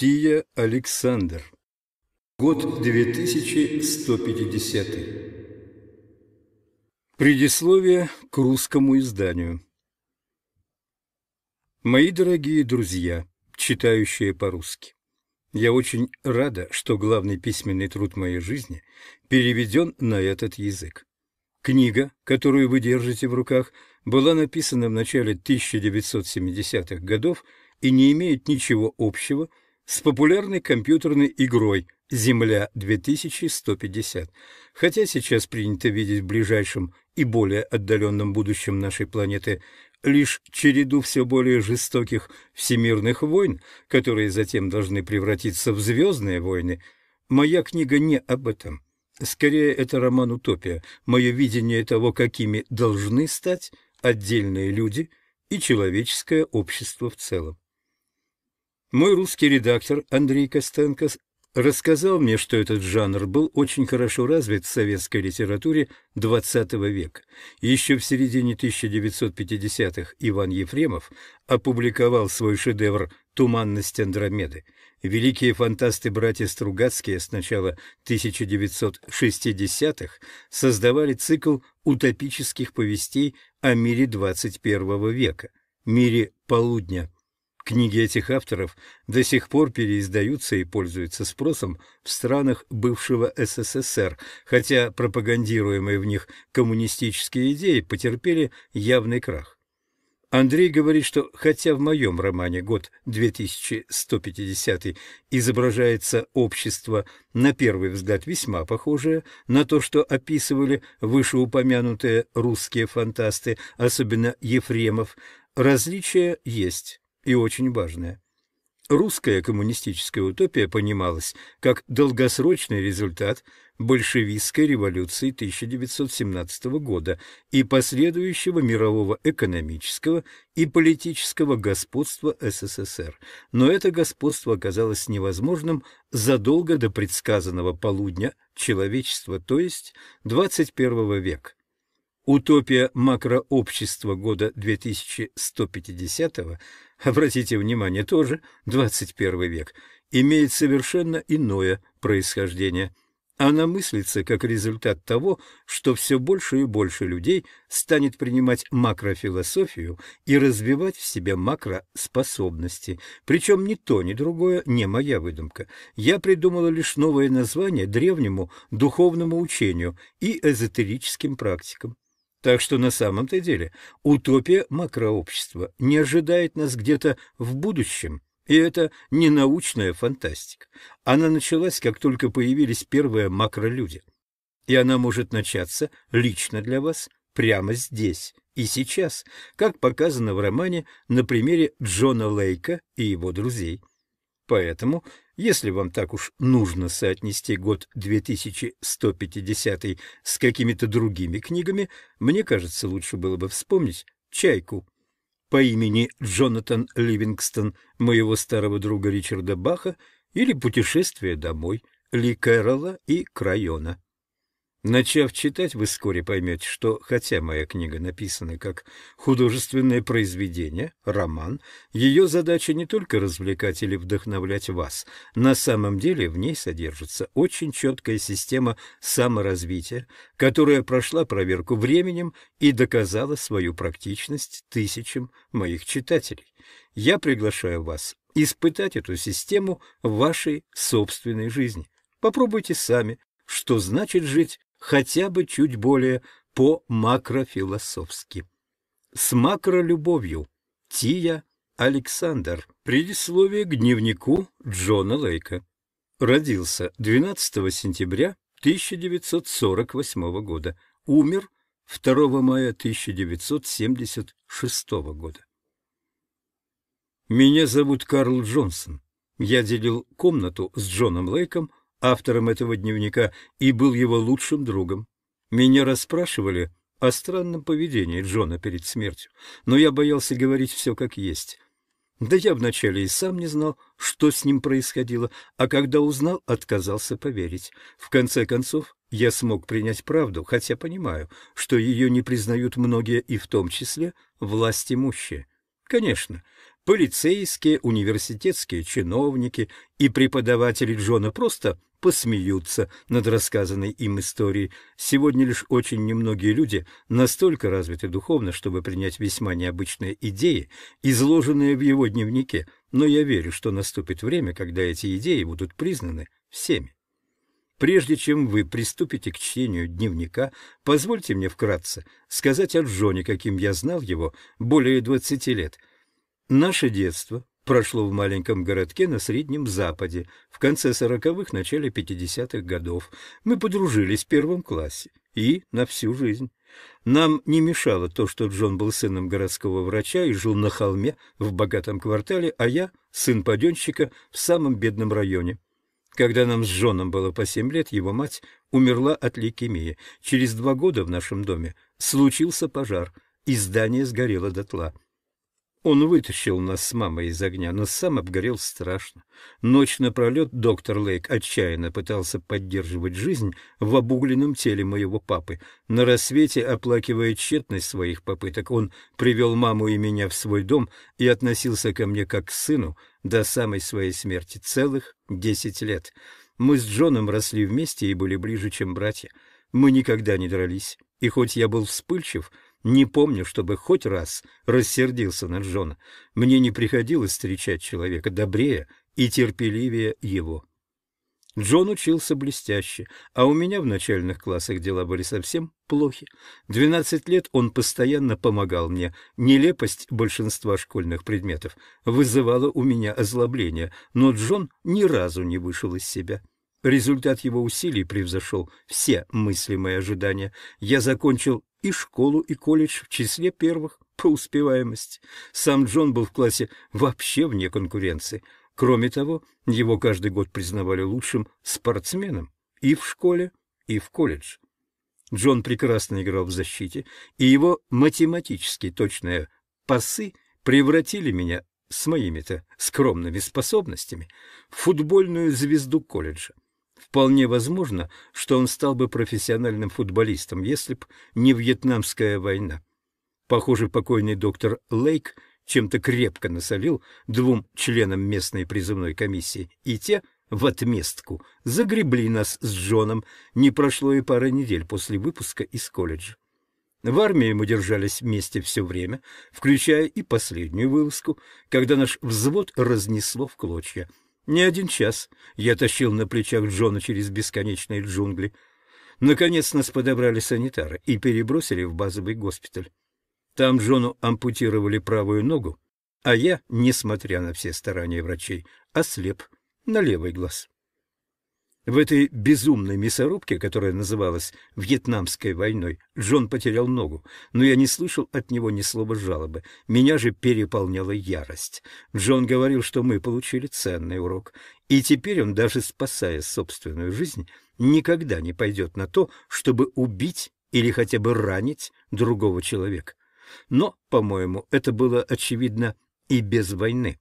Сия Александр. Год 2150. Предисловие к русскому изданию. Мои дорогие друзья, читающие по-русски, я очень рада, что главный письменный труд моей жизни переведен на этот язык. Книга, которую вы держите в руках, была написана в начале 1970-х годов и не имеет ничего общего с с популярной компьютерной игрой «Земля-2150». Хотя сейчас принято видеть в ближайшем и более отдаленном будущем нашей планеты лишь череду все более жестоких всемирных войн, которые затем должны превратиться в звездные войны, моя книга не об этом. Скорее, это роман-утопия, мое видение того, какими должны стать отдельные люди и человеческое общество в целом. Мой русский редактор Андрей Костенко рассказал мне, что этот жанр был очень хорошо развит в советской литературе XX века. Еще в середине 1950-х Иван Ефремов опубликовал свой шедевр «Туманность Андромеды». Великие фантасты-братья Стругацкие с начала 1960-х создавали цикл утопических повестей о мире XXI века, мире полудня – Книги этих авторов до сих пор переиздаются и пользуются спросом в странах бывшего СССР, хотя пропагандируемые в них коммунистические идеи потерпели явный крах. Андрей говорит, что хотя в моем романе «Год 2150» изображается общество, на первый взгляд весьма похожее на то, что описывали вышеупомянутые русские фантасты, особенно Ефремов, различия есть и очень важное. Русская коммунистическая утопия понималась как долгосрочный результат большевистской революции 1917 года и последующего мирового экономического и политического господства СССР. Но это господство оказалось невозможным задолго до предсказанного полудня человечества, то есть 21 века. Утопия макрообщества года 2150-го, обратите внимание, тоже 21 век, имеет совершенно иное происхождение. Она мыслится как результат того, что все больше и больше людей станет принимать макрофилософию и развивать в себе макроспособности. Причем ни то, ни другое не моя выдумка. Я придумала лишь новое название древнему духовному учению и эзотерическим практикам. Так что на самом-то деле утопия макрообщества не ожидает нас где-то в будущем, и это не научная фантастика. Она началась, как только появились первые макролюди. И она может начаться лично для вас прямо здесь и сейчас, как показано в романе на примере Джона Лейка и его друзей. Поэтому если вам так уж нужно соотнести год 2150 с какими-то другими книгами, мне кажется, лучше было бы вспомнить «Чайку» по имени Джонатан Ливингстон, моего старого друга Ричарда Баха, или «Путешествие домой» Ли Кэрола и Крайона. Начав читать, вы вскоре поймете, что, хотя моя книга написана как художественное произведение, роман, ее задача не только развлекать или вдохновлять вас. На самом деле в ней содержится очень четкая система саморазвития, которая прошла проверку временем и доказала свою практичность тысячам моих читателей. Я приглашаю вас испытать эту систему в вашей собственной жизни. Попробуйте сами, что значит жить хотя бы чуть более по-макрофилософски. С макролюбовью. Тия Александр. Предисловие к дневнику Джона Лейка. Родился 12 сентября 1948 года. Умер 2 мая 1976 года. Меня зовут Карл Джонсон. Я делил комнату с Джоном Лейком автором этого дневника, и был его лучшим другом. Меня расспрашивали о странном поведении Джона перед смертью, но я боялся говорить все как есть. Да я вначале и сам не знал, что с ним происходило, а когда узнал, отказался поверить. В конце концов, я смог принять правду, хотя понимаю, что ее не признают многие и в том числе власть имущие. Конечно, полицейские, университетские чиновники и преподаватели Джона просто посмеются над рассказанной им историей. Сегодня лишь очень немногие люди настолько развиты духовно, чтобы принять весьма необычные идеи, изложенные в его дневнике, но я верю, что наступит время, когда эти идеи будут признаны всеми. Прежде чем вы приступите к чтению дневника, позвольте мне вкратце сказать о Джоне, каким я знал его более 20 лет – Наше детство прошло в маленьком городке на Среднем Западе в конце сороковых, начале пятидесятых годов. Мы подружились в первом классе и на всю жизнь. Нам не мешало то, что Джон был сыном городского врача и жил на холме в богатом квартале, а я сын паденщика в самом бедном районе. Когда нам с Джоном было по семь лет, его мать умерла от лейкемии. Через два года в нашем доме случился пожар, и здание сгорело дотла. Он вытащил нас с мамой из огня, но сам обгорел страшно. Ночь напролет доктор Лейк отчаянно пытался поддерживать жизнь в обугленном теле моего папы. На рассвете, оплакивая тщетность своих попыток, он привел маму и меня в свой дом и относился ко мне как к сыну до самой своей смерти целых десять лет. Мы с Джоном росли вместе и были ближе, чем братья. Мы никогда не дрались, и хоть я был вспыльчив, — не помню, чтобы хоть раз рассердился на Джона. Мне не приходилось встречать человека добрее и терпеливее его. Джон учился блестяще, а у меня в начальных классах дела были совсем плохи. Двенадцать лет он постоянно помогал мне. Нелепость большинства школьных предметов вызывала у меня озлобление, но Джон ни разу не вышел из себя. Результат его усилий превзошел все мыслимые ожидания. Я закончил и школу, и колледж в числе первых по успеваемости. Сам Джон был в классе вообще вне конкуренции. Кроме того, его каждый год признавали лучшим спортсменом и в школе, и в колледж. Джон прекрасно играл в защите, и его математически точные пасы превратили меня с моими-то скромными способностями в футбольную звезду колледжа. Вполне возможно, что он стал бы профессиональным футболистом, если б не Вьетнамская война. Похоже, покойный доктор Лейк чем-то крепко насолил двум членам местной призывной комиссии, и те в отместку загребли нас с Джоном. Не прошло и пары недель после выпуска из колледжа. В армии мы держались вместе все время, включая и последнюю вылазку, когда наш взвод разнесло в клочья — не один час я тащил на плечах Джона через бесконечные джунгли. Наконец нас подобрали санитары и перебросили в базовый госпиталь. Там Джону ампутировали правую ногу, а я, несмотря на все старания врачей, ослеп на левый глаз. В этой безумной мясорубке, которая называлась Вьетнамской войной, Джон потерял ногу, но я не слышал от него ни слова жалобы. Меня же переполняла ярость. Джон говорил, что мы получили ценный урок, и теперь он, даже спасая собственную жизнь, никогда не пойдет на то, чтобы убить или хотя бы ранить другого человека. Но, по-моему, это было очевидно и без войны.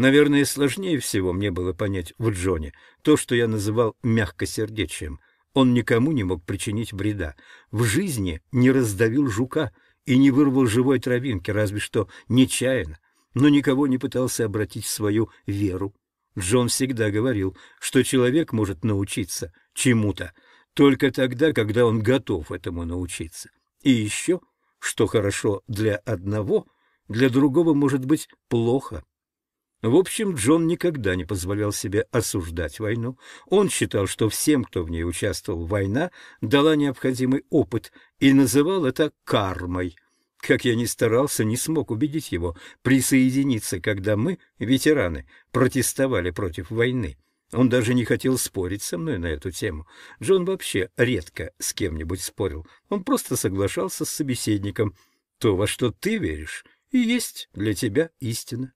Наверное, сложнее всего мне было понять в Джоне то, что я называл мягкосердечием. Он никому не мог причинить вреда. В жизни не раздавил жука и не вырвал живой травинки, разве что нечаянно, но никого не пытался обратить в свою веру. Джон всегда говорил, что человек может научиться чему-то только тогда, когда он готов этому научиться. И еще, что хорошо для одного, для другого может быть плохо. В общем, Джон никогда не позволял себе осуждать войну. Он считал, что всем, кто в ней участвовал, война дала необходимый опыт и называл это кармой. Как я ни старался, не смог убедить его присоединиться, когда мы, ветераны, протестовали против войны. Он даже не хотел спорить со мной на эту тему. Джон вообще редко с кем-нибудь спорил. Он просто соглашался с собеседником. «То, во что ты веришь, и есть для тебя истина».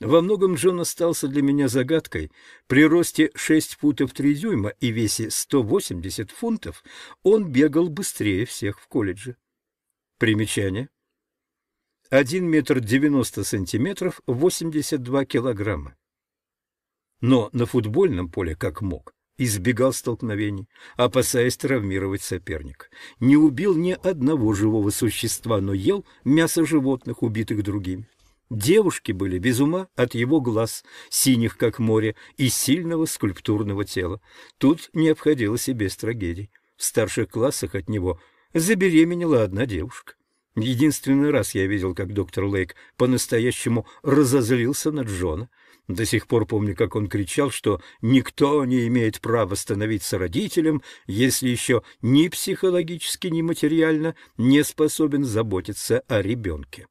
Во многом Джон остался для меня загадкой. При росте 6 футов 3 дюйма и весе 180 фунтов он бегал быстрее всех в колледже. Примечание. 1 метр 90 сантиметров, 82 килограмма. Но на футбольном поле как мог. Избегал столкновений, опасаясь травмировать соперника. Не убил ни одного живого существа, но ел мясо животных, убитых другими. Девушки были без ума от его глаз, синих как море, и сильного скульптурного тела. Тут не обходилось и без трагедий. В старших классах от него забеременела одна девушка. Единственный раз я видел, как доктор Лейк по-настоящему разозлился на Джона. До сих пор помню, как он кричал, что никто не имеет права становиться родителем, если еще ни психологически, ни материально не способен заботиться о ребенке.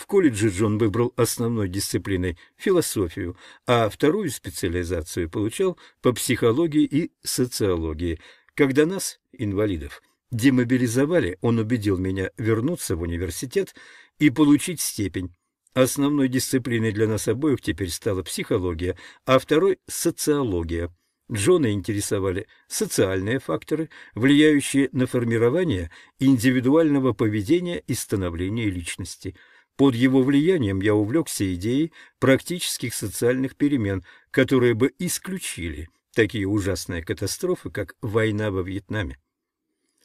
В колледже Джон выбрал основной дисциплиной философию, а вторую специализацию получал по психологии и социологии. Когда нас, инвалидов, демобилизовали, он убедил меня вернуться в университет и получить степень. Основной дисциплиной для нас обоих теперь стала психология, а второй – социология. Джона интересовали социальные факторы, влияющие на формирование индивидуального поведения и становление личности – под его влиянием я увлекся идеей практических социальных перемен, которые бы исключили такие ужасные катастрофы, как война во Вьетнаме.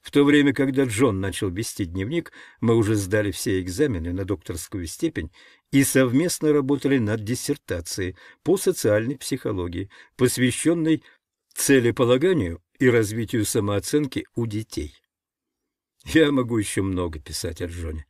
В то время, когда Джон начал вести дневник, мы уже сдали все экзамены на докторскую степень и совместно работали над диссертацией по социальной психологии, посвященной целеполаганию и развитию самооценки у детей. Я могу еще много писать о Джоне.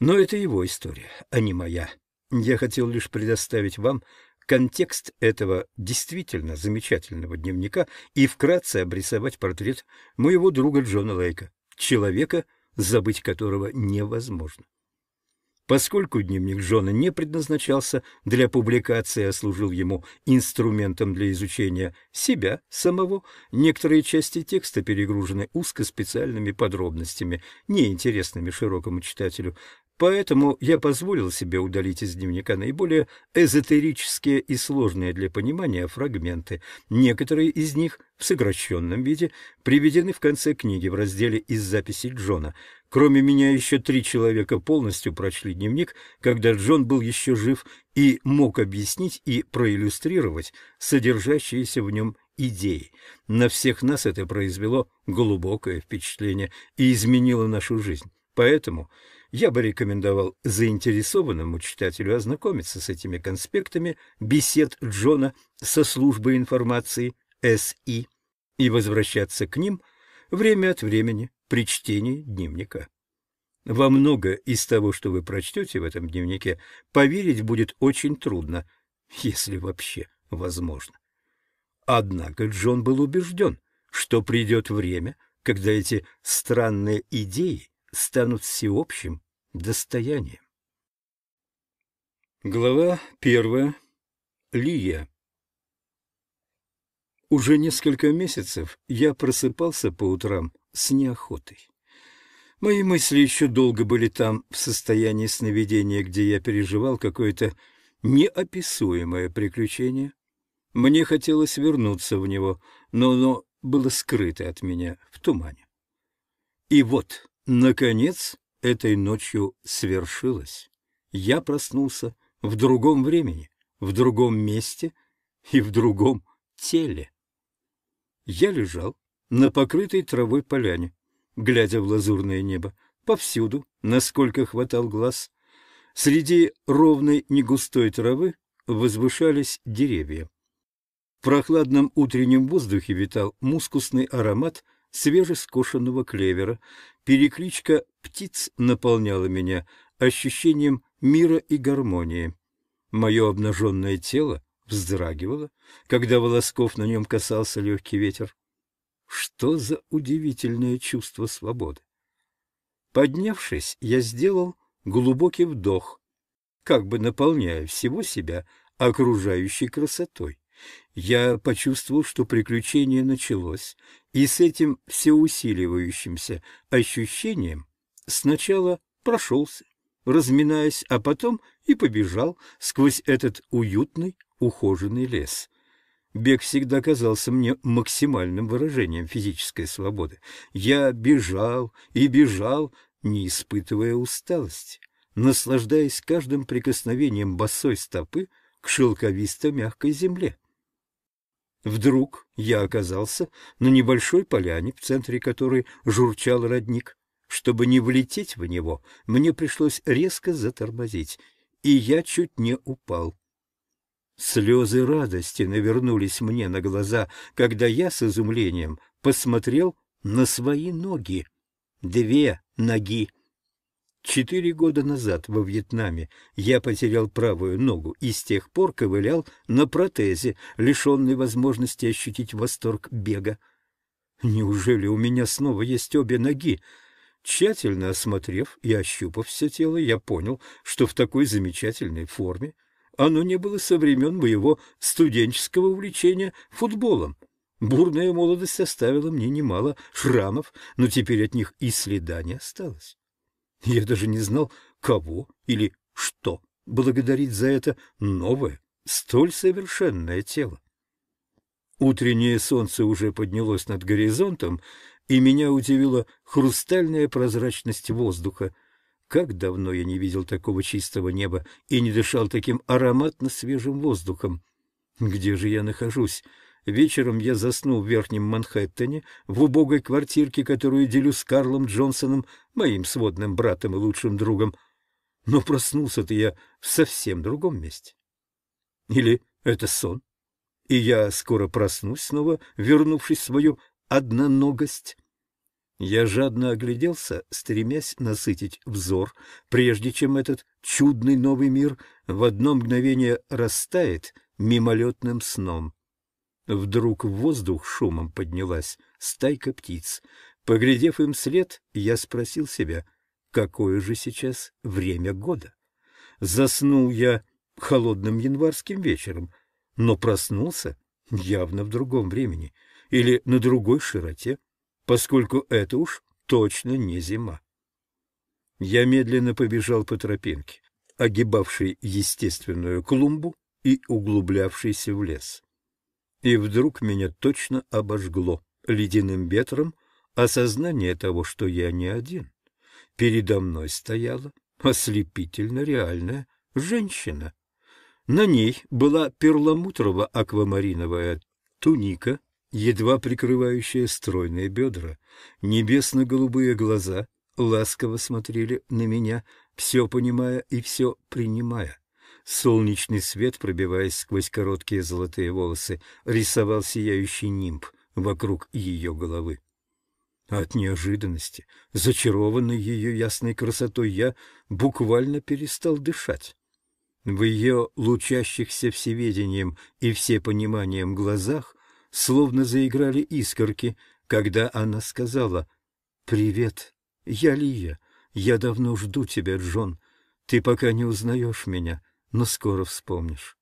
Но это его история, а не моя. Я хотел лишь предоставить вам контекст этого действительно замечательного дневника и вкратце обрисовать портрет моего друга Джона Лейка, человека, забыть которого невозможно. Поскольку дневник Джона не предназначался для публикации, а служил ему инструментом для изучения себя самого, некоторые части текста перегружены узкоспециальными подробностями, неинтересными широкому читателю. Поэтому я позволил себе удалить из дневника наиболее эзотерические и сложные для понимания фрагменты. Некоторые из них в сокращенном виде приведены в конце книги в разделе «Из записей Джона». Кроме меня еще три человека полностью прочли дневник, когда Джон был еще жив и мог объяснить и проиллюстрировать содержащиеся в нем идей. На всех нас это произвело глубокое впечатление и изменило нашу жизнь. Поэтому я бы рекомендовал заинтересованному читателю ознакомиться с этими конспектами бесед Джона со службой информации СИ и возвращаться к ним время от времени при чтении дневника. Во много из того, что вы прочтете в этом дневнике, поверить будет очень трудно, если вообще возможно. Однако Джон был убежден, что придет время, когда эти странные идеи станут всеобщим достояние. Глава первая. Лия. Уже несколько месяцев я просыпался по утрам с неохотой. Мои мысли еще долго были там, в состоянии сновидения, где я переживал какое-то неописуемое приключение. Мне хотелось вернуться в него, но оно было скрыто от меня в тумане. И вот, наконец, этой ночью свершилось. Я проснулся в другом времени, в другом месте и в другом теле. Я лежал на покрытой травой поляне, глядя в лазурное небо, повсюду, насколько хватал глаз. Среди ровной негустой травы возвышались деревья. В прохладном утреннем воздухе витал мускусный аромат свежескошенного клевера, Перекличка птиц наполняла меня ощущением мира и гармонии. Мое обнаженное тело вздрагивало, когда волосков на нем касался легкий ветер. Что за удивительное чувство свободы! Поднявшись, я сделал глубокий вдох, как бы наполняя всего себя окружающей красотой. Я почувствовал, что приключение началось, и с этим всеусиливающимся ощущением сначала прошелся, разминаясь, а потом и побежал сквозь этот уютный, ухоженный лес. Бег всегда казался мне максимальным выражением физической свободы. Я бежал и бежал, не испытывая усталости, наслаждаясь каждым прикосновением босой стопы к шелковисто-мягкой земле. Вдруг я оказался на небольшой поляне, в центре которой журчал родник. Чтобы не влететь в него, мне пришлось резко затормозить, и я чуть не упал. Слезы радости навернулись мне на глаза, когда я с изумлением посмотрел на свои ноги. Две ноги. Четыре года назад во Вьетнаме я потерял правую ногу и с тех пор ковылял на протезе, лишенный возможности ощутить восторг бега. Неужели у меня снова есть обе ноги? Тщательно осмотрев и ощупав все тело, я понял, что в такой замечательной форме оно не было со времен моего студенческого увлечения футболом. Бурная молодость оставила мне немало шрамов, но теперь от них и следа не осталось. Я даже не знал, кого или что благодарить за это новое, столь совершенное тело. Утреннее солнце уже поднялось над горизонтом, и меня удивила хрустальная прозрачность воздуха. Как давно я не видел такого чистого неба и не дышал таким ароматно свежим воздухом. Где же я нахожусь? Вечером я заснул в Верхнем Манхэттене, в убогой квартирке, которую делю с Карлом Джонсоном, моим сводным братом и лучшим другом. Но проснулся-то я в совсем другом месте. Или это сон? И я скоро проснусь снова, вернувшись в свою одноногость. Я жадно огляделся, стремясь насытить взор, прежде чем этот чудный новый мир в одно мгновение растает мимолетным сном. Вдруг в воздух шумом поднялась стайка птиц. Поглядев им след, я спросил себя, какое же сейчас время года. Заснул я холодным январским вечером, но проснулся явно в другом времени или на другой широте, поскольку это уж точно не зима. Я медленно побежал по тропинке, огибавшей естественную клумбу и углублявшейся в лес. И вдруг меня точно обожгло ледяным ветром осознание того, что я не один. Передо мной стояла ослепительно реальная женщина. На ней была перламутрово-аквамариновая туника, едва прикрывающая стройные бедра. Небесно-голубые глаза ласково смотрели на меня, все понимая и все принимая. Солнечный свет, пробиваясь сквозь короткие золотые волосы, рисовал сияющий нимб вокруг ее головы. От неожиданности, зачарованный ее ясной красотой, я буквально перестал дышать. В ее лучащихся всеведением и всепониманием глазах словно заиграли искорки, когда она сказала «Привет, я Лия, я давно жду тебя, Джон, ты пока не узнаешь меня, но скоро вспомнишь.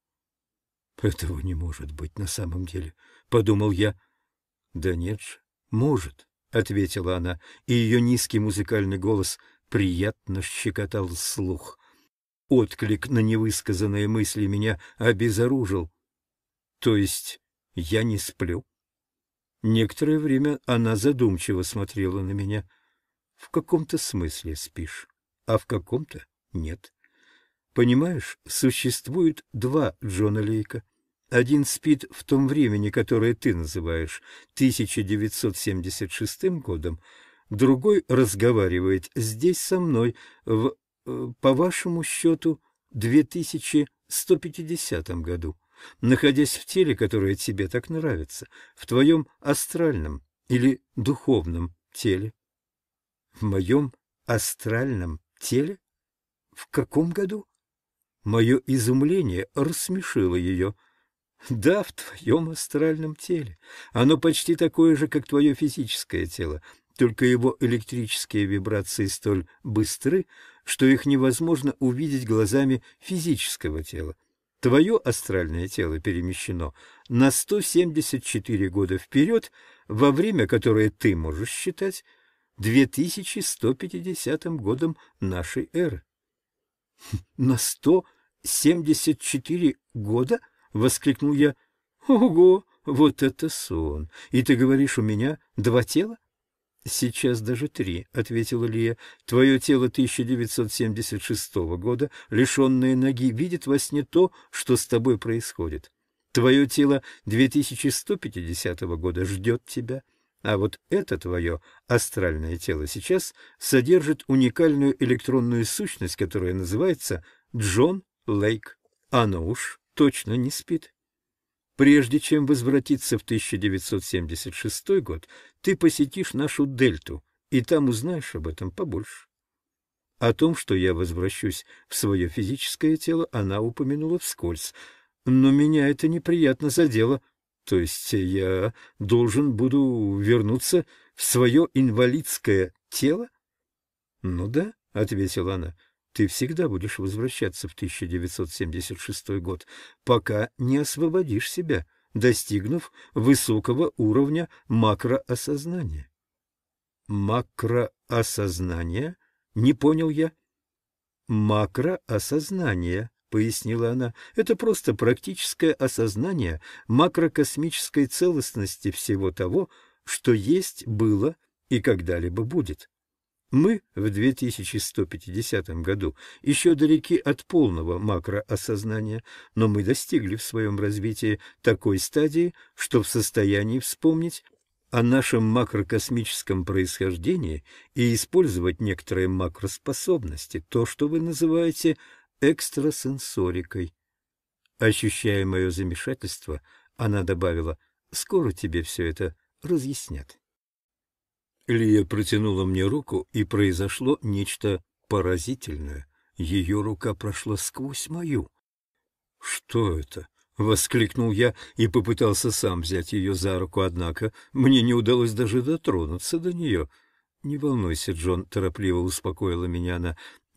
Этого не может быть на самом деле, — подумал я. Да нет же, может, — ответила она, и ее низкий музыкальный голос приятно щекотал слух. Отклик на невысказанные мысли меня обезоружил. То есть я не сплю? Некоторое время она задумчиво смотрела на меня. В каком-то смысле спишь, а в каком-то нет. Понимаешь, существует два Джона Лейка. Один спит в том времени, которое ты называешь 1976 годом, другой разговаривает здесь со мной в, э, по вашему счету, 2150 году, находясь в теле, которое тебе так нравится, в твоем астральном или духовном теле. В моем астральном теле? В каком году? Мое изумление рассмешило ее. Да, в твоем астральном теле. Оно почти такое же, как твое физическое тело, только его электрические вибрации столь быстры, что их невозможно увидеть глазами физического тела. Твое астральное тело перемещено на 174 года вперед, во время которое ты можешь считать 2150 годом нашей эры. На сто семьдесят четыре года? — воскликнул я. — Ого! Вот это сон! И ты говоришь, у меня два тела? — Сейчас даже три, — ответила Лия. — Твое тело 1976 года, лишённое ноги, видит во сне то, что с тобой происходит. Твое тело 2150 года ждёт тебя. А вот это твое астральное тело сейчас содержит уникальную электронную сущность, которая называется Джон Лейк. Оно уж точно не спит. Прежде чем возвратиться в 1976 год, ты посетишь нашу дельту, и там узнаешь об этом побольше. О том, что я возвращусь в свое физическое тело, она упомянула вскользь. Но меня это неприятно задело. То есть я должен буду вернуться в свое инвалидское тело? — Ну да, — ответила она, — ты всегда будешь возвращаться в 1976 год, пока не освободишь себя, достигнув высокого уровня макроосознания. — Макроосознание? — не понял я. — Макроосознание, пояснила она, — это просто практическое осознание макрокосмической целостности всего того, что есть, было и когда-либо будет. Мы в 2150 году еще далеки от полного макроосознания, но мы достигли в своем развитии такой стадии, что в состоянии вспомнить о нашем макрокосмическом происхождении и использовать некоторые макроспособности, то, что вы называете экстрасенсорикой. Ощущая мое замешательство, она добавила, «Скоро тебе все это разъяснят». Лия протянула мне руку, и произошло нечто поразительное. Ее рука прошла сквозь мою. «Что это?» — воскликнул я и попытался сам взять ее за руку, однако мне не удалось даже дотронуться до нее. «Не волнуйся, Джон», — торопливо успокоила меня она,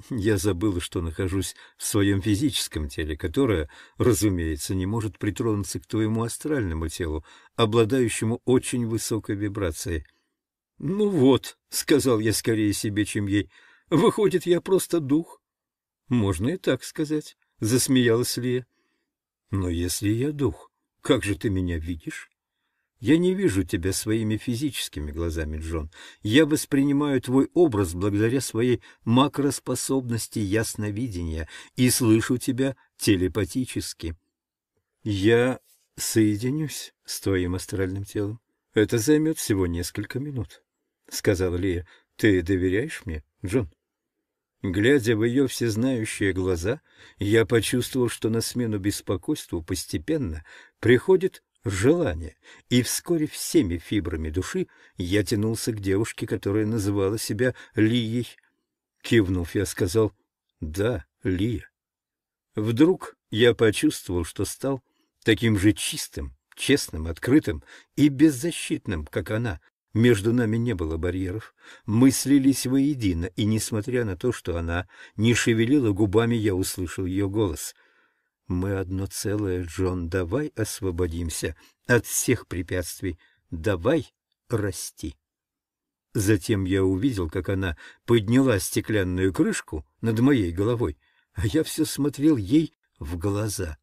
я забыла, что нахожусь в своем физическом теле, которое, разумеется, не может притронуться к твоему астральному телу, обладающему очень высокой вибрацией. — Ну вот, — сказал я скорее себе, чем ей, — выходит, я просто дух. — Можно и так сказать, — засмеялась Лия. — Но если я дух, как же ты меня видишь? Я не вижу тебя своими физическими глазами, Джон. Я воспринимаю твой образ благодаря своей макроспособности ясновидения и слышу тебя телепатически. Я соединюсь с твоим астральным телом. Это займет всего несколько минут, — сказала Лия. Ты доверяешь мне, Джон? Глядя в ее всезнающие глаза, я почувствовал, что на смену беспокойству постепенно приходит желание, и вскоре всеми фибрами души я тянулся к девушке, которая называла себя Лией. Кивнув, я сказал «Да, Лия». Вдруг я почувствовал, что стал таким же чистым, честным, открытым и беззащитным, как она. Между нами не было барьеров, мы слились воедино, и, несмотря на то, что она не шевелила губами, я услышал ее голос — «Мы одно целое, Джон, давай освободимся от всех препятствий, давай расти». Затем я увидел, как она подняла стеклянную крышку над моей головой, а я все смотрел ей в глаза.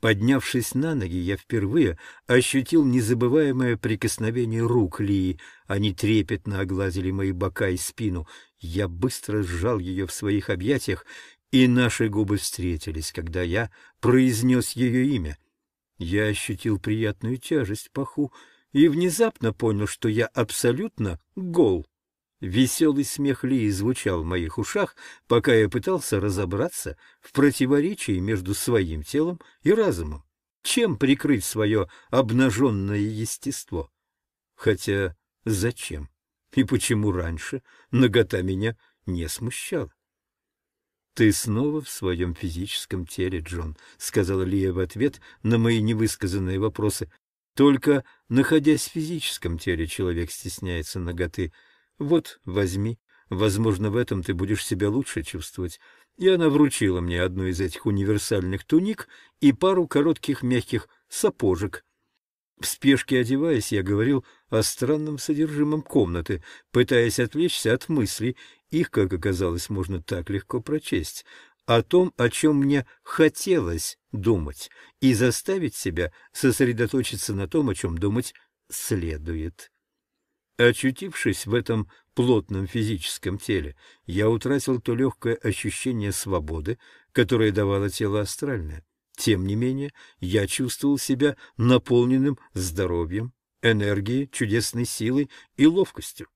Поднявшись на ноги, я впервые ощутил незабываемое прикосновение рук Лии. Они трепетно огладили мои бока и спину. Я быстро сжал ее в своих объятиях и наши губы встретились, когда я произнес ее имя. Я ощутил приятную тяжесть в паху и внезапно понял, что я абсолютно гол. Веселый смех Лии звучал в моих ушах, пока я пытался разобраться в противоречии между своим телом и разумом. Чем прикрыть свое обнаженное естество? Хотя зачем? И почему раньше нагота меня не смущала? «Ты снова в своем физическом теле, Джон», — сказала Лия в ответ на мои невысказанные вопросы. «Только, находясь в физическом теле, человек стесняется ноготы. Вот, возьми. Возможно, в этом ты будешь себя лучше чувствовать». И она вручила мне одну из этих универсальных туник и пару коротких мягких сапожек. В спешке одеваясь, я говорил о странном содержимом комнаты, пытаясь отвлечься от мыслей их, как оказалось, можно так легко прочесть. О том, о чем мне хотелось думать, и заставить себя сосредоточиться на том, о чем думать следует. Очутившись в этом плотном физическом теле, я утратил то легкое ощущение свободы, которое давало тело астральное. Тем не менее, я чувствовал себя наполненным здоровьем, энергией, чудесной силой и ловкостью.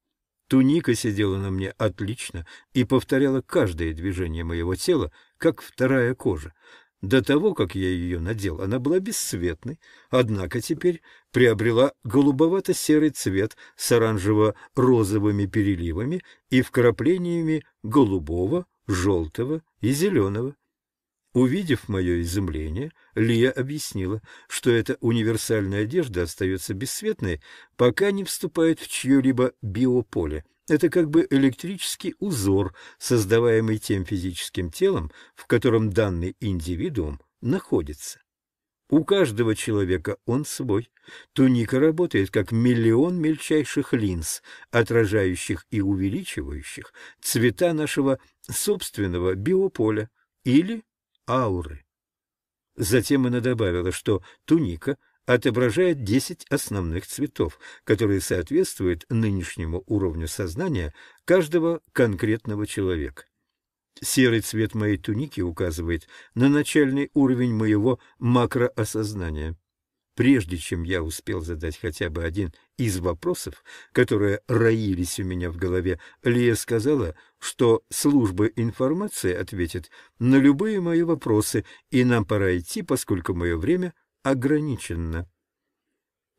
Туника сидела на мне отлично и повторяла каждое движение моего тела, как вторая кожа. До того, как я ее надел, она была бесцветной, однако теперь приобрела голубовато-серый цвет с оранжево-розовыми переливами и вкраплениями голубого, желтого и зеленого. Увидев мое изумление, Лия объяснила, что эта универсальная одежда остается бесцветной, пока не вступает в чье-либо биополе. Это как бы электрический узор, создаваемый тем физическим телом, в котором данный индивидуум находится. У каждого человека он свой. Туника работает как миллион мельчайших линз, отражающих и увеличивающих цвета нашего собственного биополя или ауры. Затем она добавила, что туника отображает 10 основных цветов, которые соответствуют нынешнему уровню сознания каждого конкретного человека. Серый цвет моей туники указывает на начальный уровень моего макроосознания. Прежде чем я успел задать хотя бы один из вопросов, которые роились у меня в голове, Лия сказала, что служба информации ответит на любые мои вопросы, и нам пора идти, поскольку мое время ограничено.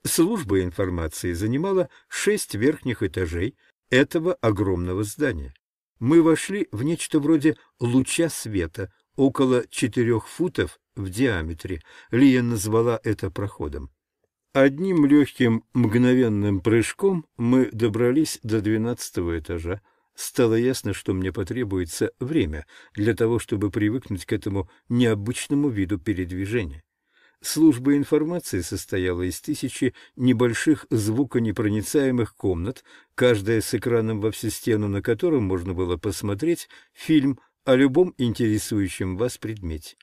Служба информации занимала шесть верхних этажей этого огромного здания. Мы вошли в нечто вроде луча света, около четырех футов в диаметре. Лия назвала это проходом. Одним легким мгновенным прыжком мы добрались до двенадцатого этажа. Стало ясно, что мне потребуется время для того, чтобы привыкнуть к этому необычному виду передвижения. Служба информации состояла из тысячи небольших звуконепроницаемых комнат, каждая с экраном во всю стену, на котором можно было посмотреть фильм о любом интересующем вас предмете.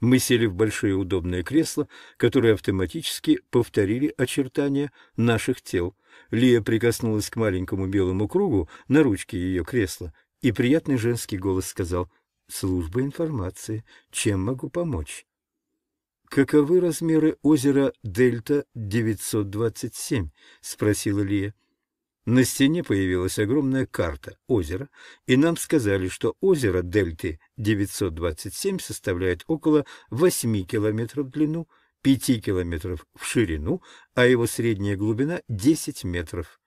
Мы сели в большое удобное кресло, которое автоматически повторили очертания наших тел. Лия прикоснулась к маленькому белому кругу на ручке ее кресла, и приятный женский голос сказал «Служба информации, чем могу помочь?» «Каковы размеры озера Дельта-927?» — спросила Лия. На стене появилась огромная карта озера, и нам сказали, что озеро дельты 927 составляет около 8 километров в длину, 5 километров в ширину, а его средняя глубина 10 метров.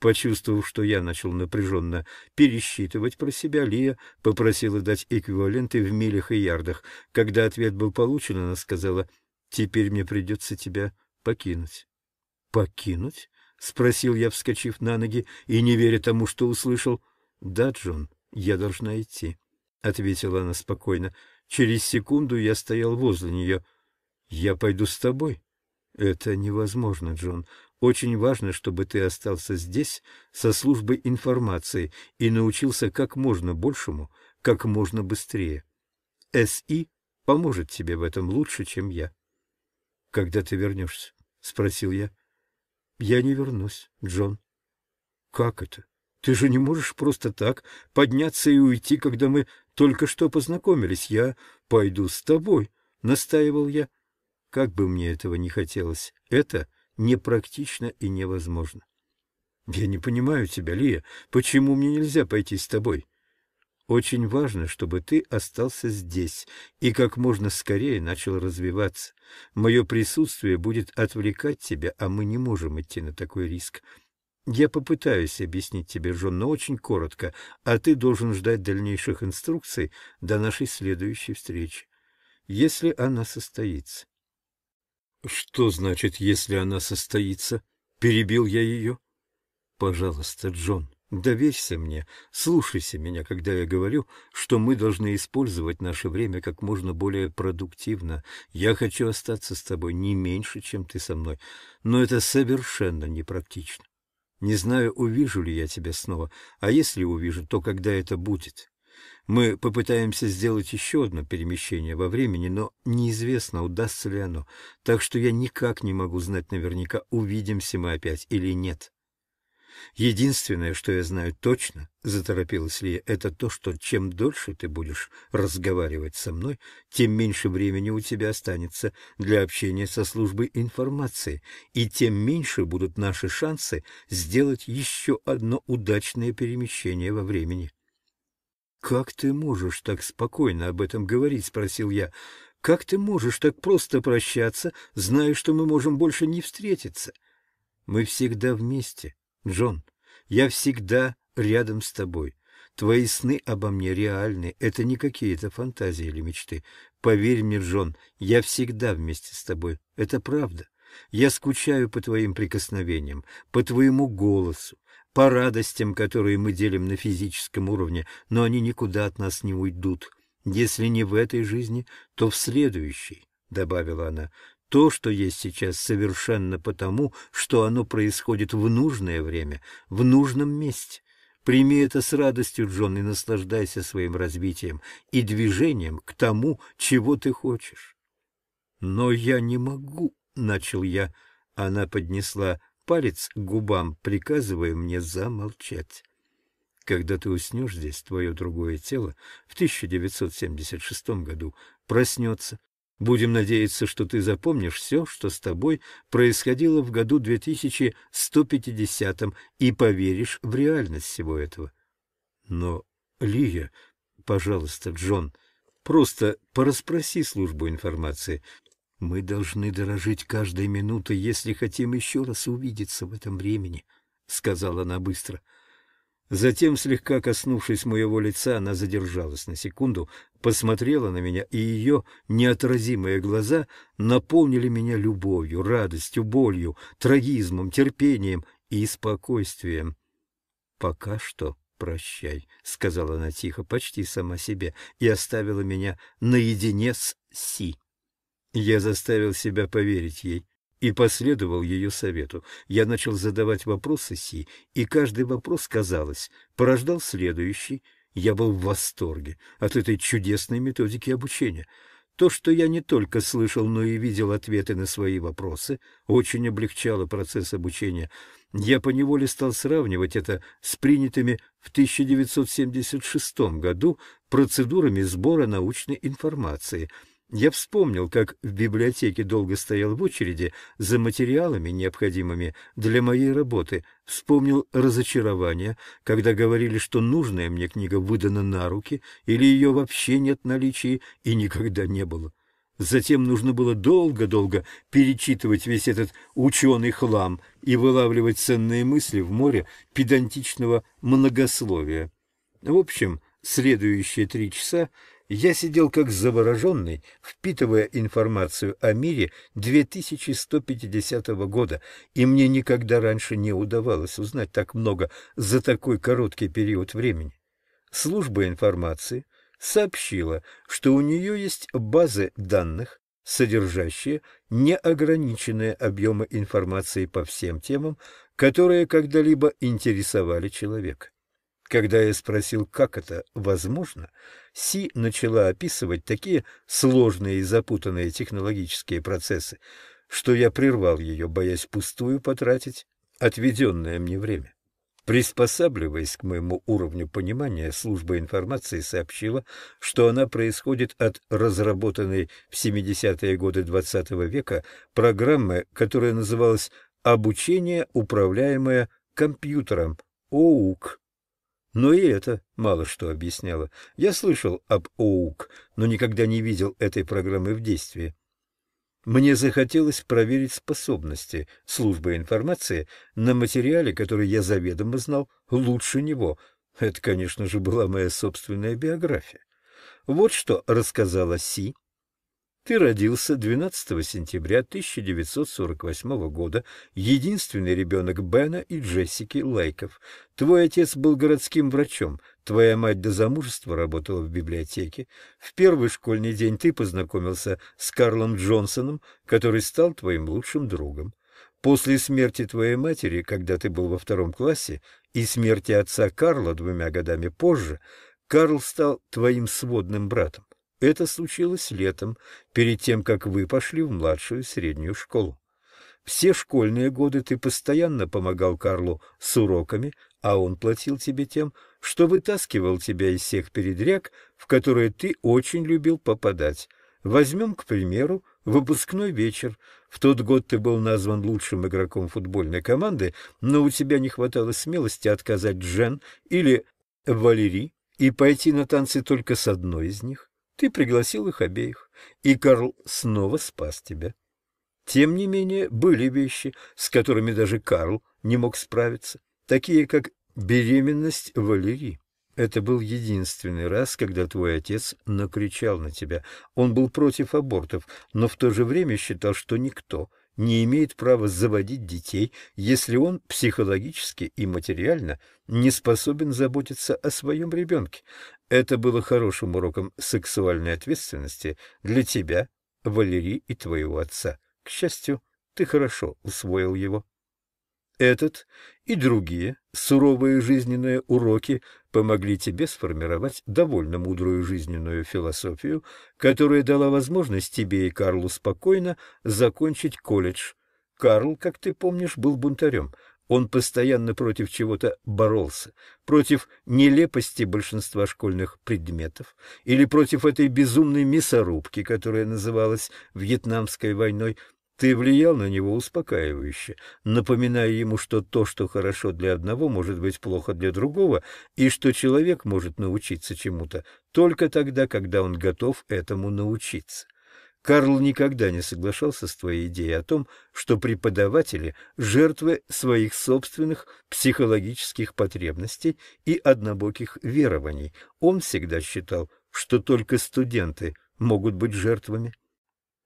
Почувствовав, что я начал напряженно пересчитывать про себя, Лия попросила дать эквиваленты в милях и ярдах. Когда ответ был получен, она сказала, «Теперь мне придется тебя покинуть». «Покинуть?» — спросил я, вскочив на ноги и не веря тому, что услышал. — Да, Джон, я должна идти, — ответила она спокойно. Через секунду я стоял возле нее. — Я пойду с тобой. — Это невозможно, Джон. Очень важно, чтобы ты остался здесь со службой информации и научился как можно большему, как можно быстрее. СИ поможет тебе в этом лучше, чем я. — Когда ты вернешься? — спросил я. — я не вернусь, Джон. Как это? Ты же не можешь просто так подняться и уйти, когда мы только что познакомились. Я пойду с тобой, настаивал я. Как бы мне этого не хотелось, это непрактично и невозможно. Я не понимаю тебя, Лия. Почему мне нельзя пойти с тобой? Очень важно, чтобы ты остался здесь и как можно скорее начал развиваться. Мое присутствие будет отвлекать тебя, а мы не можем идти на такой риск. Я попытаюсь объяснить тебе, Джон, но очень коротко, а ты должен ждать дальнейших инструкций до нашей следующей встречи, если она состоится. — Что значит, если она состоится? — перебил я ее. — Пожалуйста, Джон, Доверься мне, слушайся меня, когда я говорю, что мы должны использовать наше время как можно более продуктивно. Я хочу остаться с тобой не меньше, чем ты со мной, но это совершенно непрактично. Не знаю, увижу ли я тебя снова, а если увижу, то когда это будет. Мы попытаемся сделать еще одно перемещение во времени, но неизвестно, удастся ли оно, так что я никак не могу знать наверняка, увидимся мы опять или нет. Единственное, что я знаю точно, — заторопилась Лия, — это то, что чем дольше ты будешь разговаривать со мной, тем меньше времени у тебя останется для общения со службой информации, и тем меньше будут наши шансы сделать еще одно удачное перемещение во времени. — Как ты можешь так спокойно об этом говорить? — спросил я. — Как ты можешь так просто прощаться, зная, что мы можем больше не встретиться? — Мы всегда вместе, Джон, я всегда рядом с тобой. Твои сны обо мне реальны, это не какие-то фантазии или мечты. Поверь мне, Джон, я всегда вместе с тобой, это правда. Я скучаю по твоим прикосновениям, по твоему голосу, по радостям, которые мы делим на физическом уровне, но они никуда от нас не уйдут. Если не в этой жизни, то в следующей, — добавила она. То, что есть сейчас, совершенно потому, что оно происходит в нужное время, в нужном месте. Прими это с радостью, Джон, и наслаждайся своим развитием и движением к тому, чего ты хочешь. Но я не могу, — начал я. Она поднесла палец к губам, приказывая мне замолчать. Когда ты уснешь здесь, твое другое тело в 1976 году проснется Будем надеяться, что ты запомнишь все, что с тобой происходило в году 2150 и поверишь в реальность всего этого. Но, Лия, пожалуйста, Джон, просто порасспроси службу информации. Мы должны дорожить каждой минутой, если хотим еще раз увидеться в этом времени, — сказала она быстро. — Затем, слегка коснувшись моего лица, она задержалась на секунду, посмотрела на меня, и ее неотразимые глаза наполнили меня любовью, радостью, болью, трагизмом, терпением и спокойствием. «Пока что прощай», — сказала она тихо, почти сама себе, и оставила меня наедине с Си. Я заставил себя поверить ей и последовал ее совету. Я начал задавать вопросы Си, и каждый вопрос, казалось, порождал следующий. Я был в восторге от этой чудесной методики обучения. То, что я не только слышал, но и видел ответы на свои вопросы, очень облегчало процесс обучения. Я поневоле стал сравнивать это с принятыми в 1976 году процедурами сбора научной информации — я вспомнил, как в библиотеке долго стоял в очереди за материалами, необходимыми для моей работы. Вспомнил разочарование, когда говорили, что нужная мне книга выдана на руки, или ее вообще нет в наличии и никогда не было. Затем нужно было долго-долго перечитывать весь этот ученый хлам и вылавливать ценные мысли в море педантичного многословия. В общем, следующие три часа я сидел как завороженный, впитывая информацию о мире 2150 года, и мне никогда раньше не удавалось узнать так много за такой короткий период времени. Служба информации сообщила, что у нее есть базы данных, содержащие неограниченные объемы информации по всем темам, которые когда-либо интересовали человека. Когда я спросил, как это возможно, Си начала описывать такие сложные и запутанные технологические процессы, что я прервал ее, боясь пустую потратить отведенное мне время. Приспосабливаясь к моему уровню понимания, служба информации сообщила, что она происходит от разработанной в 70-е годы XX -го века программы, которая называлась «Обучение, управляемое компьютером» ОУК. Но и это мало что объясняло. Я слышал об ОУК, но никогда не видел этой программы в действии. Мне захотелось проверить способности службы информации на материале, который я заведомо знал лучше него. Это, конечно же, была моя собственная биография. Вот что рассказала Си ты родился 12 сентября 1948 года, единственный ребенок Бена и Джессики Лайков. Твой отец был городским врачом, твоя мать до замужества работала в библиотеке. В первый школьный день ты познакомился с Карлом Джонсоном, который стал твоим лучшим другом. После смерти твоей матери, когда ты был во втором классе, и смерти отца Карла двумя годами позже, Карл стал твоим сводным братом. Это случилось летом, перед тем, как вы пошли в младшую среднюю школу. Все школьные годы ты постоянно помогал Карлу с уроками, а он платил тебе тем, что вытаскивал тебя из всех передряг, в которые ты очень любил попадать. Возьмем, к примеру, выпускной вечер. В тот год ты был назван лучшим игроком футбольной команды, но у тебя не хватало смелости отказать Джен или Валерий и пойти на танцы только с одной из них. Ты пригласил их обеих, и Карл снова спас тебя. Тем не менее, были вещи, с которыми даже Карл не мог справиться, такие как беременность Валерии. Это был единственный раз, когда твой отец накричал на тебя. Он был против абортов, но в то же время считал, что никто не имеет права заводить детей, если он психологически и материально не способен заботиться о своем ребенке. Это было хорошим уроком сексуальной ответственности для тебя, Валерий и твоего отца. К счастью, ты хорошо усвоил его. Этот и другие суровые жизненные уроки помогли тебе сформировать довольно мудрую жизненную философию, которая дала возможность тебе и Карлу спокойно закончить колледж. Карл, как ты помнишь, был бунтарем, он постоянно против чего-то боролся, против нелепости большинства школьных предметов или против этой безумной мясорубки, которая называлась Вьетнамской войной. Ты влиял на него успокаивающе, напоминая ему, что то, что хорошо для одного, может быть плохо для другого, и что человек может научиться чему-то только тогда, когда он готов этому научиться. Карл никогда не соглашался с твоей идеей о том, что преподаватели – жертвы своих собственных психологических потребностей и однобоких верований. Он всегда считал, что только студенты могут быть жертвами.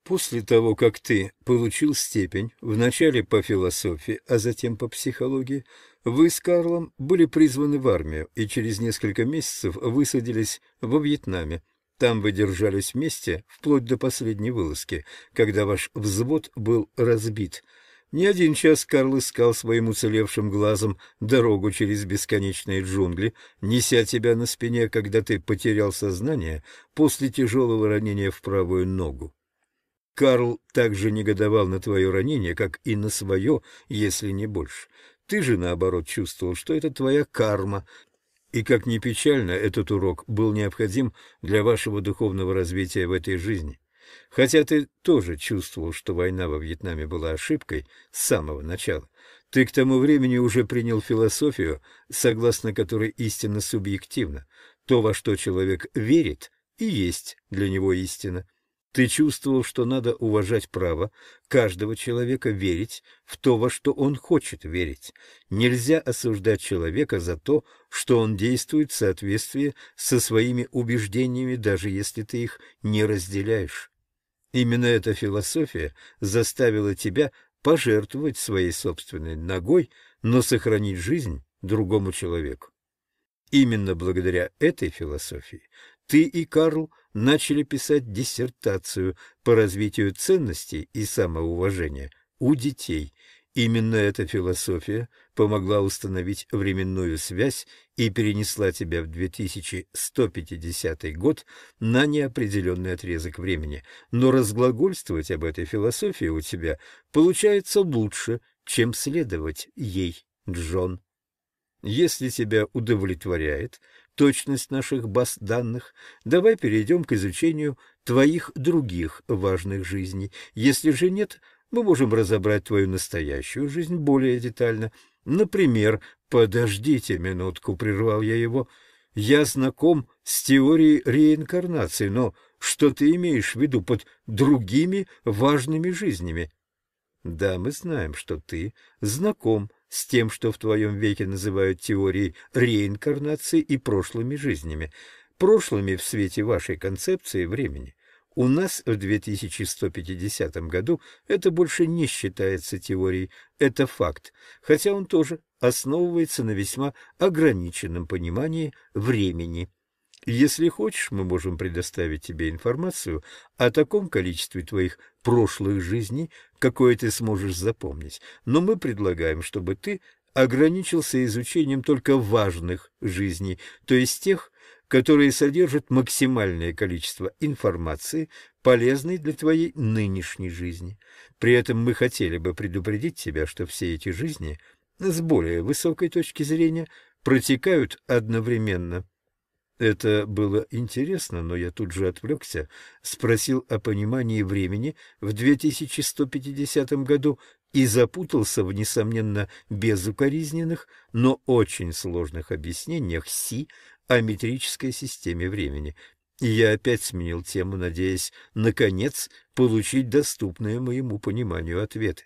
После того, как ты получил степень, вначале по философии, а затем по психологии, вы с Карлом были призваны в армию и через несколько месяцев высадились во Вьетнаме. Там вы держались вместе вплоть до последней вылазки, когда ваш взвод был разбит. Не один час Карл искал своим уцелевшим глазом дорогу через бесконечные джунгли, неся тебя на спине, когда ты потерял сознание после тяжелого ранения в правую ногу. Карл также негодовал на твое ранение, как и на свое, если не больше. Ты же, наоборот, чувствовал, что это твоя карма и, как ни печально, этот урок был необходим для вашего духовного развития в этой жизни. Хотя ты тоже чувствовал, что война во Вьетнаме была ошибкой с самого начала, ты к тому времени уже принял философию, согласно которой истина субъективна. То, во что человек верит, и есть для него истина. Ты чувствовал, что надо уважать право каждого человека верить в то, во что он хочет верить. Нельзя осуждать человека за то, что он действует в соответствии со своими убеждениями, даже если ты их не разделяешь. Именно эта философия заставила тебя пожертвовать своей собственной ногой, но сохранить жизнь другому человеку. Именно благодаря этой философии ты и Карл начали писать диссертацию по развитию ценностей и самоуважения у детей. Именно эта философия помогла установить временную связь и перенесла тебя в 2150 год на неопределенный отрезок времени. Но разглагольствовать об этой философии у тебя получается лучше, чем следовать ей, Джон. Если тебя удовлетворяет точность наших баз данных, давай перейдем к изучению твоих других важных жизней. Если же нет, мы можем разобрать твою настоящую жизнь более детально. Например, подождите минутку, прервал я его. Я знаком с теорией реинкарнации, но что ты имеешь в виду под другими важными жизнями? Да, мы знаем, что ты знаком с тем, что в твоем веке называют теорией реинкарнации и прошлыми жизнями, прошлыми в свете вашей концепции времени. У нас в 2150 году это больше не считается теорией, это факт, хотя он тоже основывается на весьма ограниченном понимании времени. Если хочешь, мы можем предоставить тебе информацию о таком количестве твоих прошлых жизней, какое ты сможешь запомнить, но мы предлагаем, чтобы ты ограничился изучением только важных жизней, то есть тех, которые содержат максимальное количество информации, полезной для твоей нынешней жизни. При этом мы хотели бы предупредить тебя, что все эти жизни, с более высокой точки зрения, протекают одновременно. Это было интересно, но я тут же отвлекся, спросил о понимании времени в 2150 году и запутался в, несомненно, безукоризненных, но очень сложных объяснениях Си о метрической системе времени. И я опять сменил тему, надеясь, наконец, получить доступные моему пониманию ответы.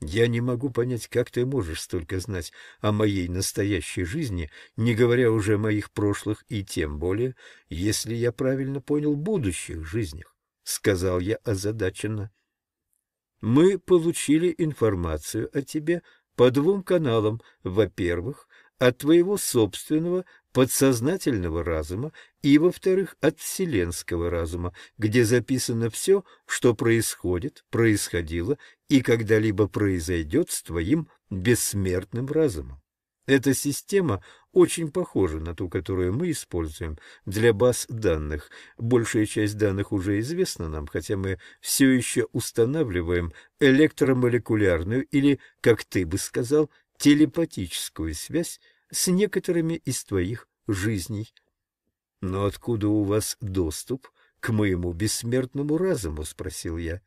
Я не могу понять, как ты можешь столько знать о моей настоящей жизни, не говоря уже о моих прошлых и тем более, если я правильно понял, будущих жизнях, — сказал я озадаченно. Мы получили информацию о тебе по двум каналам. Во-первых, от твоего собственного подсознательного разума и, во-вторых, от вселенского разума, где записано все, что происходит, происходило и когда-либо произойдет с твоим бессмертным разумом. Эта система очень похожа на ту, которую мы используем для баз данных. Большая часть данных уже известна нам, хотя мы все еще устанавливаем электромолекулярную или, как ты бы сказал, телепатическую связь с некоторыми из твоих жизней. Но откуда у вас доступ к моему бессмертному разуму? — спросил я.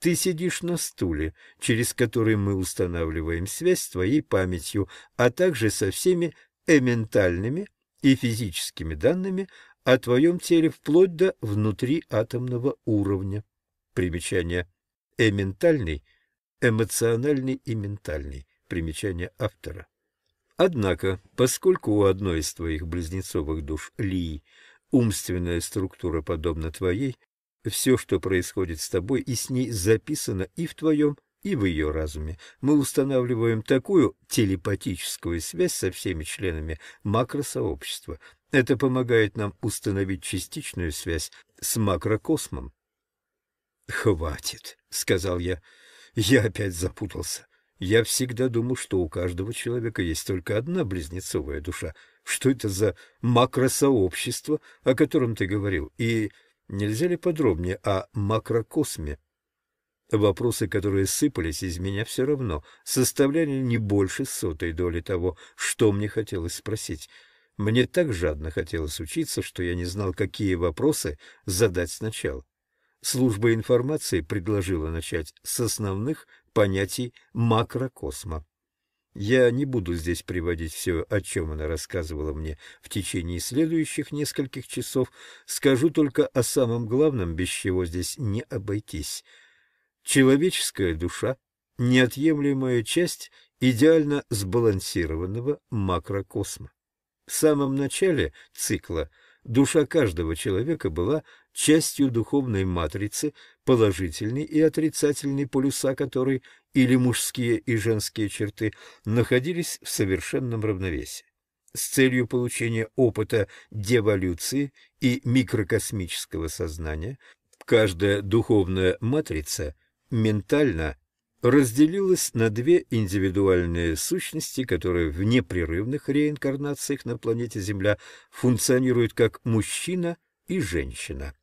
Ты сидишь на стуле, через который мы устанавливаем связь с твоей памятью, а также со всеми эментальными и физическими данными о твоем теле вплоть до внутриатомного уровня. Примечание. Эментальный, эмоциональный и ментальный. Примечание автора. Однако, поскольку у одной из твоих близнецовых душ, Ли, умственная структура подобна твоей, все, что происходит с тобой и с ней, записано и в твоем, и в ее разуме. Мы устанавливаем такую телепатическую связь со всеми членами макросообщества. Это помогает нам установить частичную связь с макрокосмом. «Хватит», — сказал я. Я опять запутался. Я всегда думал, что у каждого человека есть только одна близнецовая душа. Что это за макросообщество, о котором ты говорил? И нельзя ли подробнее о макрокосме? Вопросы, которые сыпались из меня все равно, составляли не больше сотой доли того, что мне хотелось спросить. Мне так жадно хотелось учиться, что я не знал, какие вопросы задать сначала. Служба информации предложила начать с основных понятий макрокосма. Я не буду здесь приводить все, о чем она рассказывала мне в течение следующих нескольких часов, скажу только о самом главном, без чего здесь не обойтись. Человеческая душа — неотъемлемая часть идеально сбалансированного макрокосма. В самом начале цикла душа каждого человека была частью духовной матрицы, положительный и отрицательный полюса которой, или мужские и женские черты, находились в совершенном равновесии. С целью получения опыта деволюции и микрокосмического сознания каждая духовная матрица ментально разделилась на две индивидуальные сущности, которые в непрерывных реинкарнациях на планете Земля функционируют как мужчина и женщина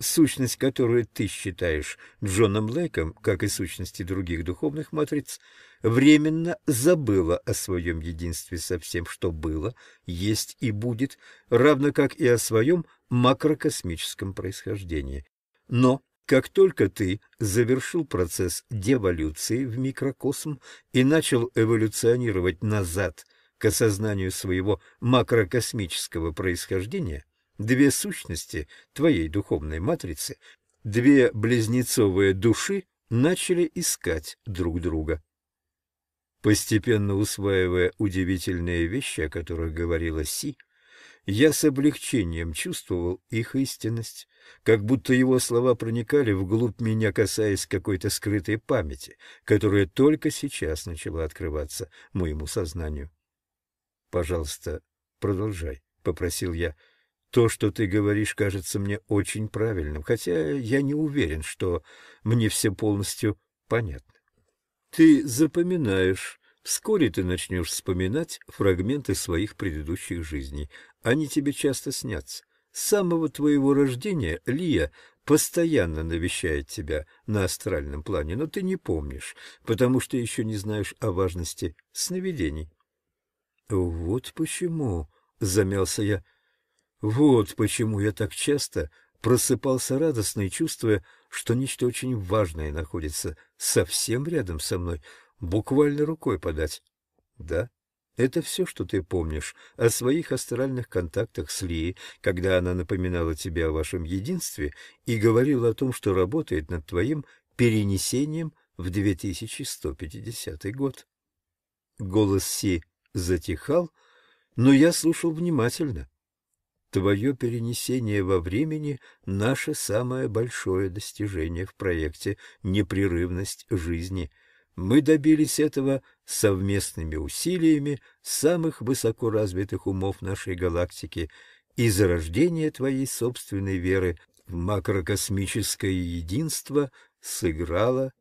сущность, которую ты считаешь Джоном Лейком, как и сущности других духовных матриц, временно забыла о своем единстве со всем, что было, есть и будет, равно как и о своем макрокосмическом происхождении. Но как только ты завершил процесс деволюции в микрокосм и начал эволюционировать назад к осознанию своего макрокосмического происхождения – две сущности твоей духовной матрицы, две близнецовые души начали искать друг друга. Постепенно усваивая удивительные вещи, о которых говорила Си, я с облегчением чувствовал их истинность, как будто его слова проникали вглубь меня, касаясь какой-то скрытой памяти, которая только сейчас начала открываться моему сознанию. — Пожалуйста, продолжай, — попросил я. То, что ты говоришь, кажется мне очень правильным, хотя я не уверен, что мне все полностью понятно. Ты запоминаешь. Вскоре ты начнешь вспоминать фрагменты своих предыдущих жизней. Они тебе часто снятся. С самого твоего рождения Лия постоянно навещает тебя на астральном плане, но ты не помнишь, потому что еще не знаешь о важности сновидений. — Вот почему, — замялся я, вот почему я так часто просыпался радостно и чувствуя, что нечто очень важное находится совсем рядом со мной, буквально рукой подать. Да, это все, что ты помнишь о своих астральных контактах с Лией, когда она напоминала тебе о вашем единстве и говорила о том, что работает над твоим перенесением в 2150 год. Голос Си затихал, но я слушал внимательно. Твое перенесение во времени — наше самое большое достижение в проекте «Непрерывность жизни». Мы добились этого совместными усилиями самых высоко умов нашей галактики и зарождение твоей собственной веры в макрокосмическое единство сыграло